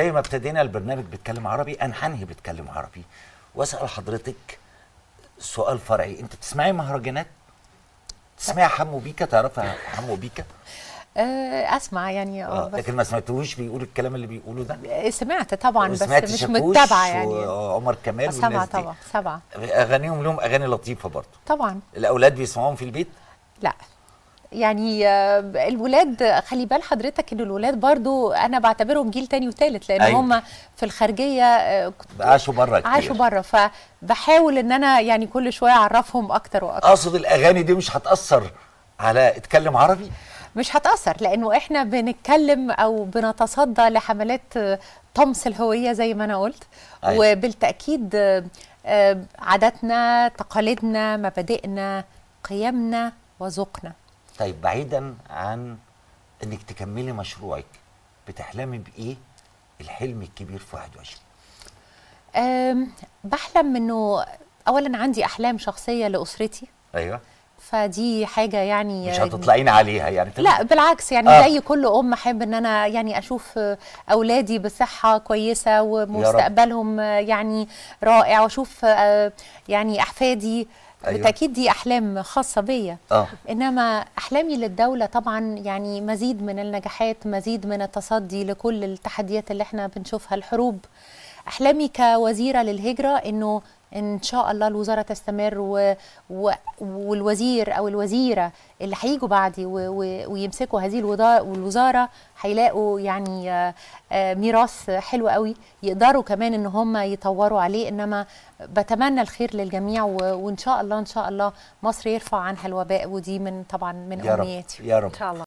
زي ما ابتدينا البرنامج بيتكلم عربي انا هنهي بيتكلم عربي واسال حضرتك سؤال فرعي انت بتسمعي مهرجانات تسمعي حمو بيكا تعرفي حمو بيكا آه، اسمع يعني اه, آه، لكن ما سمعتوش بيقول الكلام اللي بيقوله ده سمعت طبعا بس مش متابعه يعني وعمر كمال سبعه طبعا سبعه اغانيهم لهم اغاني لطيفه برضه طبعا الاولاد بيسمعوهم في البيت لا يعني آه، الولاد خلي بال حضرتك ان الولاد برضو انا بعتبرهم جيل تاني وتالت لان أيوة. هم في الخارجيه آه، عاشوا بره كتير عاشوا بره فبحاول ان انا يعني كل شويه اعرفهم اكتر واكتر اقصد الاغاني دي مش هتاثر على اتكلم عربي مش هتاثر لانه احنا بنتكلم او بنتصدى لحملات آه، طمس الهويه زي ما انا قلت أيوة. وبالتاكيد عاداتنا تقاليدنا مبادئنا قيمنا وذوقنا طيب بعيدا عن انك تكملي مشروعك بتحلمي بايه الحلم الكبير في 21 بحلم انه اولا عندي احلام شخصيه لاسرتي ايوه فدي حاجه يعني مش هتطلعين عليها يعني لا بالعكس يعني آه. زي كل ام احب ان انا يعني اشوف اولادي بصحه كويسه ومستقبلهم يعني رائع واشوف آه، يعني احفادي أيوة. بالتاكيد دي احلام خاصه بيا آه. انما احلامي للدوله طبعا يعني مزيد من النجاحات مزيد من التصدي لكل التحديات اللي احنا بنشوفها الحروب احلامي كوزيره للهجره انه ان شاء الله الوزاره تستمر و... و... والوزير او الوزيره اللي هيجوا بعدي و... و... ويمسكوا هذه الوزاره هيلاقوا يعني آه، ميراث حلو قوي يقدروا كمان ان هم يطوروا عليه انما بتمنى الخير للجميع و... وان شاء الله ان شاء الله مصر يرفع عنها الوباء ودي من طبعا من امنياتي يا رب يا رب ان شاء الله